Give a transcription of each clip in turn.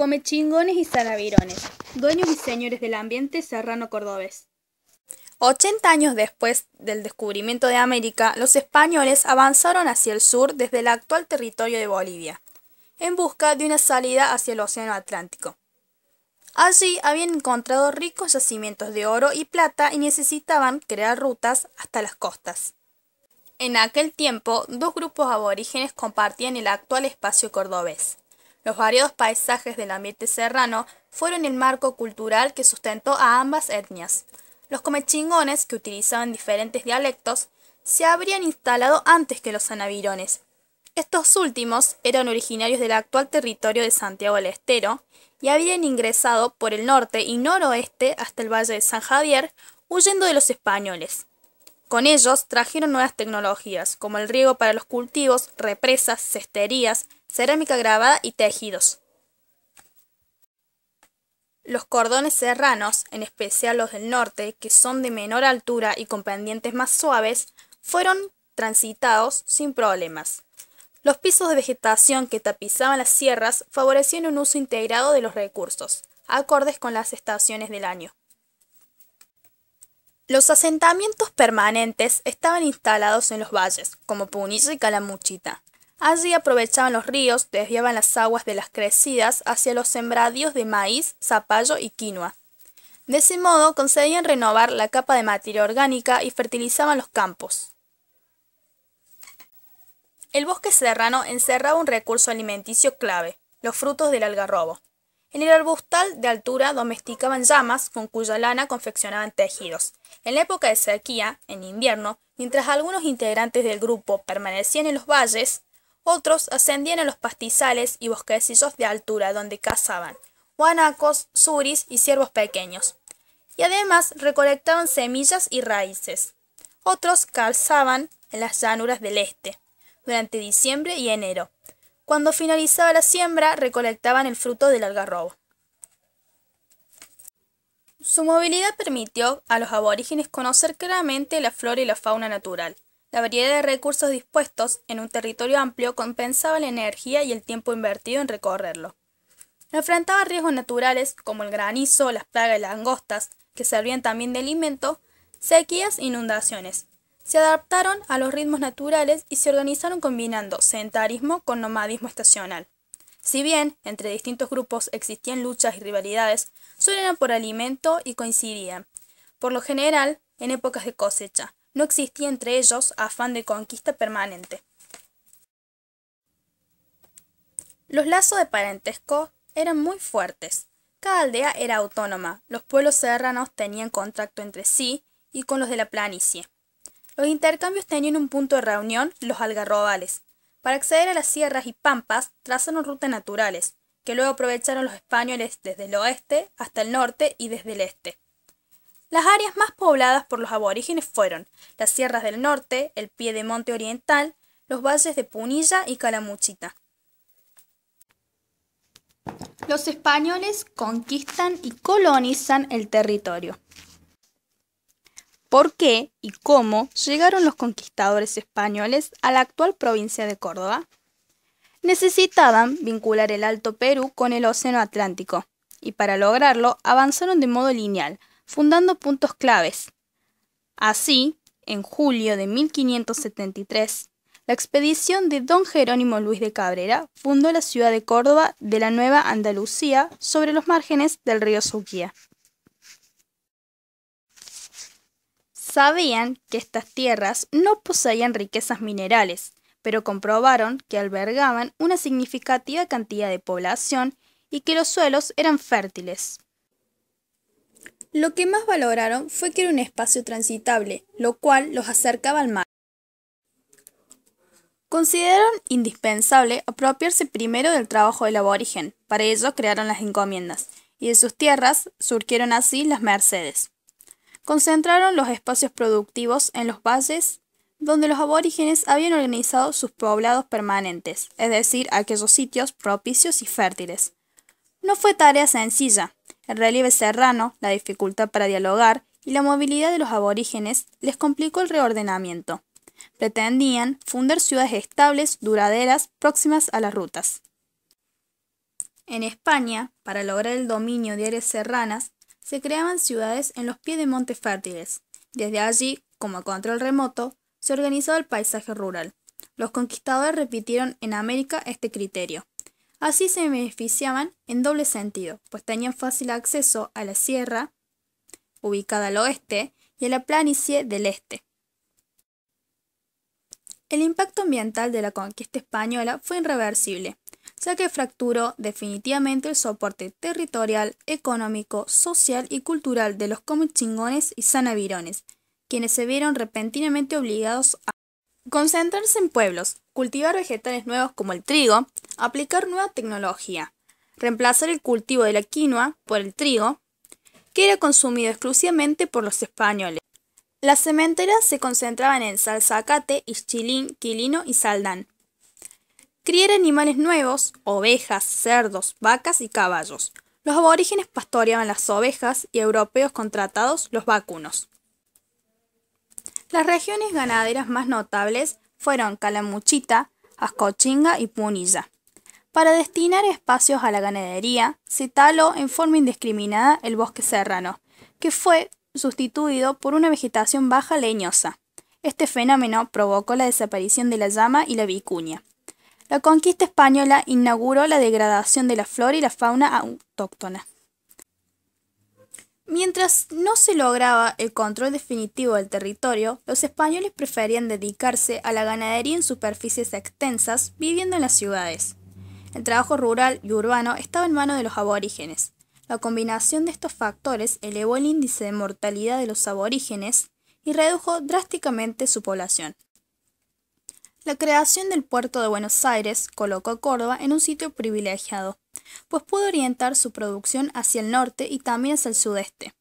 Come chingones y salavirones. Dueños y señores del ambiente serrano cordobés. 80 años después del descubrimiento de América, los españoles avanzaron hacia el sur desde el actual territorio de Bolivia, en busca de una salida hacia el Océano Atlántico. Allí habían encontrado ricos yacimientos de oro y plata y necesitaban crear rutas hasta las costas. En aquel tiempo, dos grupos aborígenes compartían el actual espacio cordobés. Los variados paisajes del ambiente serrano fueron el marco cultural que sustentó a ambas etnias. Los comechingones, que utilizaban diferentes dialectos, se habrían instalado antes que los anavirones. Estos últimos eran originarios del actual territorio de Santiago del Estero y habían ingresado por el norte y noroeste hasta el Valle de San Javier, huyendo de los españoles. Con ellos trajeron nuevas tecnologías, como el riego para los cultivos, represas, cesterías, cerámica grabada y tejidos. Los cordones serranos, en especial los del norte, que son de menor altura y con pendientes más suaves, fueron transitados sin problemas. Los pisos de vegetación que tapizaban las sierras favorecían un uso integrado de los recursos, acordes con las estaciones del año. Los asentamientos permanentes estaban instalados en los valles, como Punilla y Calamuchita, Allí aprovechaban los ríos, desviaban las aguas de las crecidas hacia los sembradíos de maíz, zapallo y quinoa. De ese modo conseguían renovar la capa de materia orgánica y fertilizaban los campos. El bosque serrano encerraba un recurso alimenticio clave, los frutos del algarrobo. En el arbustal de altura domesticaban llamas con cuya lana confeccionaban tejidos. En la época de sequía, en invierno, mientras algunos integrantes del grupo permanecían en los valles, otros ascendían a los pastizales y bosquecillos de altura donde cazaban, guanacos, suris y ciervos pequeños. Y además recolectaban semillas y raíces. Otros calzaban en las llanuras del este, durante diciembre y enero. Cuando finalizaba la siembra, recolectaban el fruto del algarrobo. Su movilidad permitió a los aborígenes conocer claramente la flora y la fauna natural. La variedad de recursos dispuestos en un territorio amplio compensaba la energía y el tiempo invertido en recorrerlo. Enfrentaba riesgos naturales como el granizo, las plagas y las angostas, que servían también de alimento, sequías e inundaciones. Se adaptaron a los ritmos naturales y se organizaron combinando sedentarismo con nomadismo estacional. Si bien entre distintos grupos existían luchas y rivalidades, solo por alimento y coincidían, por lo general, en épocas de cosecha, no existía entre ellos afán de conquista permanente. Los lazos de parentesco eran muy fuertes. Cada aldea era autónoma, los pueblos serranos tenían contacto entre sí y con los de la planicie. Los intercambios tenían un punto de reunión, los algarrobales. Para acceder a las sierras y pampas trazaron rutas naturales, que luego aprovecharon los españoles desde el oeste hasta el norte y desde el este. Las áreas más pobladas por los aborígenes fueron las sierras del norte, el pie de monte oriental, los valles de Punilla y Calamuchita. Los españoles conquistan y colonizan el territorio. ¿Por qué y cómo llegaron los conquistadores españoles a la actual provincia de Córdoba? Necesitaban vincular el Alto Perú con el Océano Atlántico, y para lograrlo avanzaron de modo lineal, fundando puntos claves. Así, en julio de 1573, la expedición de don Jerónimo Luis de Cabrera fundó la ciudad de Córdoba de la Nueva Andalucía sobre los márgenes del río Suquía. Sabían que estas tierras no poseían riquezas minerales, pero comprobaron que albergaban una significativa cantidad de población y que los suelos eran fértiles. Lo que más valoraron fue que era un espacio transitable, lo cual los acercaba al mar. Consideraron indispensable apropiarse primero del trabajo del aborigen, para ello crearon las encomiendas, y de sus tierras surgieron así las mercedes. Concentraron los espacios productivos en los valles donde los aborígenes habían organizado sus poblados permanentes, es decir, aquellos sitios propicios y fértiles. No fue tarea sencilla, el relieve serrano, la dificultad para dialogar y la movilidad de los aborígenes les complicó el reordenamiento. Pretendían fundar ciudades estables, duraderas, próximas a las rutas. En España, para lograr el dominio de áreas serranas, se creaban ciudades en los pies de montes fértiles. Desde allí, como control remoto, se organizaba el paisaje rural. Los conquistadores repitieron en América este criterio. Así se beneficiaban en doble sentido, pues tenían fácil acceso a la sierra, ubicada al oeste, y a la planicie del este. El impacto ambiental de la conquista española fue irreversible, ya que fracturó definitivamente el soporte territorial, económico, social y cultural de los comichingones y sanavirones, quienes se vieron repentinamente obligados Concentrarse en pueblos, cultivar vegetales nuevos como el trigo, aplicar nueva tecnología, reemplazar el cultivo de la quinoa por el trigo, que era consumido exclusivamente por los españoles. Las cementeras se concentraban en salsacate, Ischilín, Quilino y Saldán. Criar animales nuevos, ovejas, cerdos, vacas y caballos. Los aborígenes pastoreaban las ovejas y europeos contratados los vacunos. Las regiones ganaderas más notables fueron Calamuchita, Ascochinga y Punilla. Para destinar espacios a la ganadería, se taló en forma indiscriminada el bosque serrano, que fue sustituido por una vegetación baja leñosa. Este fenómeno provocó la desaparición de la llama y la vicuña. La conquista española inauguró la degradación de la flora y la fauna autóctona. Mientras no se lograba el control definitivo del territorio, los españoles preferían dedicarse a la ganadería en superficies extensas, viviendo en las ciudades. El trabajo rural y urbano estaba en manos de los aborígenes. La combinación de estos factores elevó el índice de mortalidad de los aborígenes y redujo drásticamente su población. La creación del puerto de Buenos Aires colocó a Córdoba en un sitio privilegiado, pues pudo orientar su producción hacia el norte y también hacia el sudeste.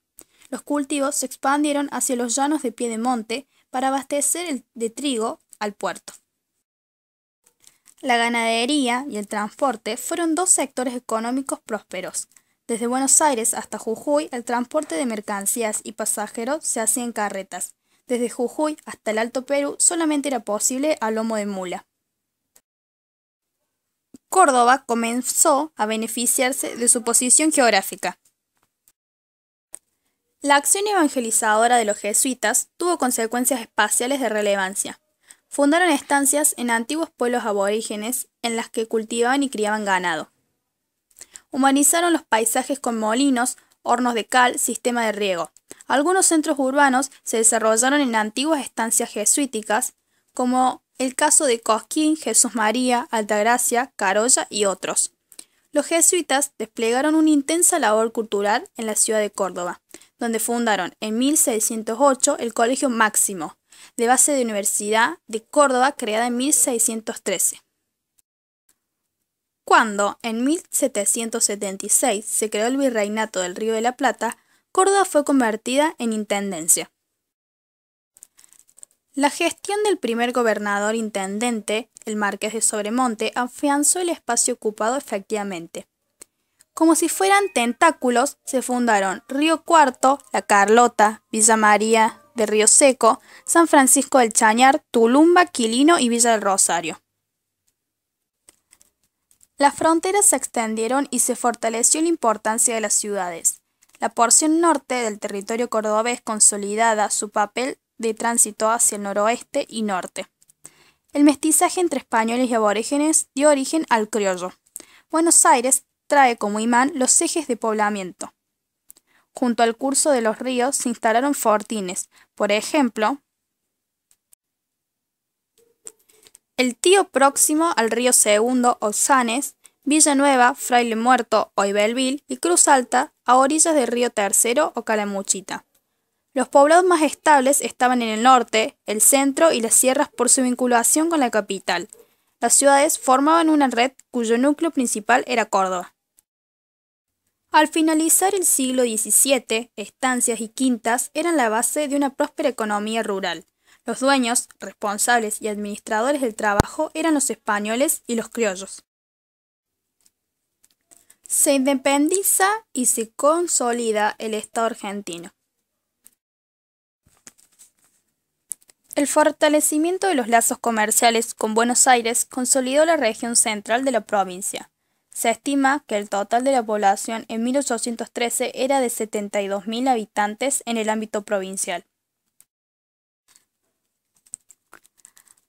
Los cultivos se expandieron hacia los llanos de piedemonte para abastecer de trigo al puerto. La ganadería y el transporte fueron dos sectores económicos prósperos. Desde Buenos Aires hasta Jujuy, el transporte de mercancías y pasajeros se hacía en carretas. Desde Jujuy hasta el Alto Perú solamente era posible a lomo de mula. Córdoba comenzó a beneficiarse de su posición geográfica. La acción evangelizadora de los jesuitas tuvo consecuencias espaciales de relevancia. Fundaron estancias en antiguos pueblos aborígenes en las que cultivaban y criaban ganado. Humanizaron los paisajes con molinos, hornos de cal, sistema de riego. Algunos centros urbanos se desarrollaron en antiguas estancias jesuíticas, como el caso de Cosquín, Jesús María, Altagracia, Carolla y otros. Los jesuitas desplegaron una intensa labor cultural en la ciudad de Córdoba, donde fundaron en 1608 el Colegio Máximo, de base de Universidad de Córdoba creada en 1613. Cuando en 1776 se creó el Virreinato del Río de la Plata, Córdoba fue convertida en intendencia. La gestión del primer gobernador intendente, el marqués de Sobremonte, afianzó el espacio ocupado efectivamente. Como si fueran tentáculos, se fundaron Río Cuarto, La Carlota, Villa María de Río Seco, San Francisco del Chañar, Tulumba, Quilino y Villa del Rosario. Las fronteras se extendieron y se fortaleció la importancia de las ciudades. La porción norte del territorio cordobés consolidada su papel de tránsito hacia el noroeste y norte. El mestizaje entre españoles y aborígenes dio origen al criollo. Buenos Aires trae como imán los ejes de poblamiento. Junto al curso de los ríos se instalaron fortines, por ejemplo, el tío próximo al río Segundo o Sanes, Villanueva, Fraile Muerto o Ibelvil y Cruz Alta a orillas del río Tercero o Calamuchita. Los poblados más estables estaban en el norte, el centro y las sierras por su vinculación con la capital. Las ciudades formaban una red cuyo núcleo principal era Córdoba. Al finalizar el siglo XVII, estancias y quintas eran la base de una próspera economía rural. Los dueños, responsables y administradores del trabajo eran los españoles y los criollos. Se independiza y se consolida el Estado argentino. El fortalecimiento de los lazos comerciales con Buenos Aires consolidó la región central de la provincia. Se estima que el total de la población en 1813 era de 72.000 habitantes en el ámbito provincial.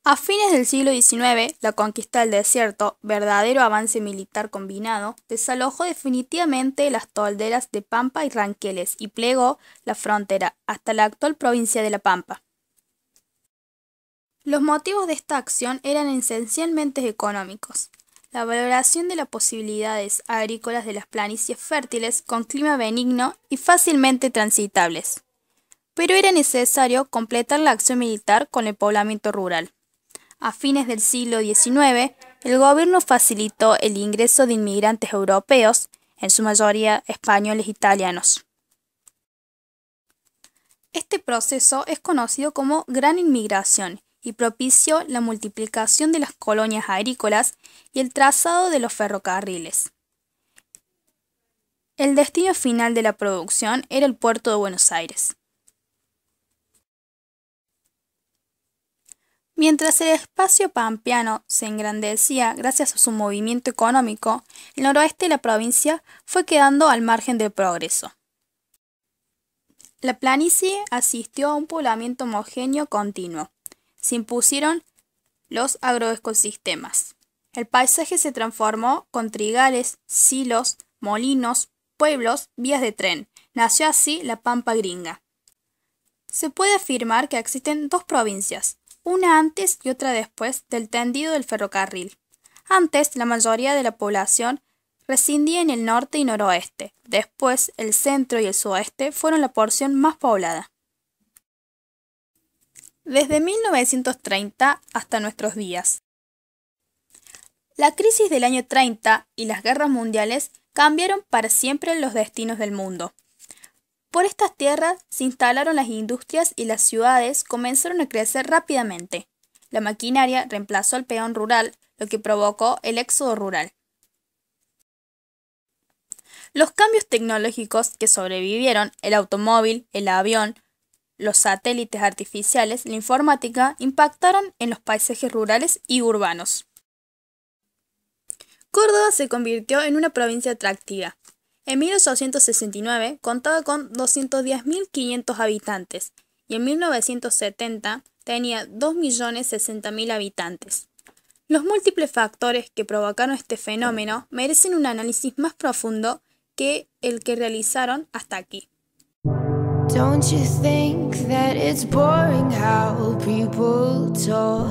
A fines del siglo XIX, la conquista del desierto, verdadero avance militar combinado, desalojó definitivamente las tolderas de Pampa y Ranqueles y plegó la frontera hasta la actual provincia de La Pampa. Los motivos de esta acción eran esencialmente económicos. La valoración de las posibilidades agrícolas de las planicies fértiles con clima benigno y fácilmente transitables. Pero era necesario completar la acción militar con el poblamiento rural. A fines del siglo XIX, el gobierno facilitó el ingreso de inmigrantes europeos, en su mayoría españoles e italianos. Este proceso es conocido como Gran Inmigración y propició la multiplicación de las colonias agrícolas y el trazado de los ferrocarriles. El destino final de la producción era el puerto de Buenos Aires. Mientras el espacio pampeano se engrandecía gracias a su movimiento económico, el noroeste de la provincia fue quedando al margen del progreso. La planicie asistió a un poblamiento homogéneo continuo, se impusieron los agroecosistemas. El paisaje se transformó con trigales, silos, molinos, pueblos, vías de tren. Nació así la Pampa Gringa. Se puede afirmar que existen dos provincias, una antes y otra después del tendido del ferrocarril. Antes, la mayoría de la población residía en el norte y noroeste. Después, el centro y el sudoeste fueron la porción más poblada desde 1930 hasta nuestros días. La crisis del año 30 y las guerras mundiales cambiaron para siempre los destinos del mundo. Por estas tierras se instalaron las industrias y las ciudades comenzaron a crecer rápidamente. La maquinaria reemplazó al peón rural, lo que provocó el éxodo rural. Los cambios tecnológicos que sobrevivieron, el automóvil, el avión, los satélites artificiales, la informática, impactaron en los paisajes rurales y urbanos. Córdoba se convirtió en una provincia atractiva. En 1869 contaba con 210.500 habitantes y en 1970 tenía 2.060.000 habitantes. Los múltiples factores que provocaron este fenómeno merecen un análisis más profundo que el que realizaron hasta aquí. Don't you think that it's boring how people talk?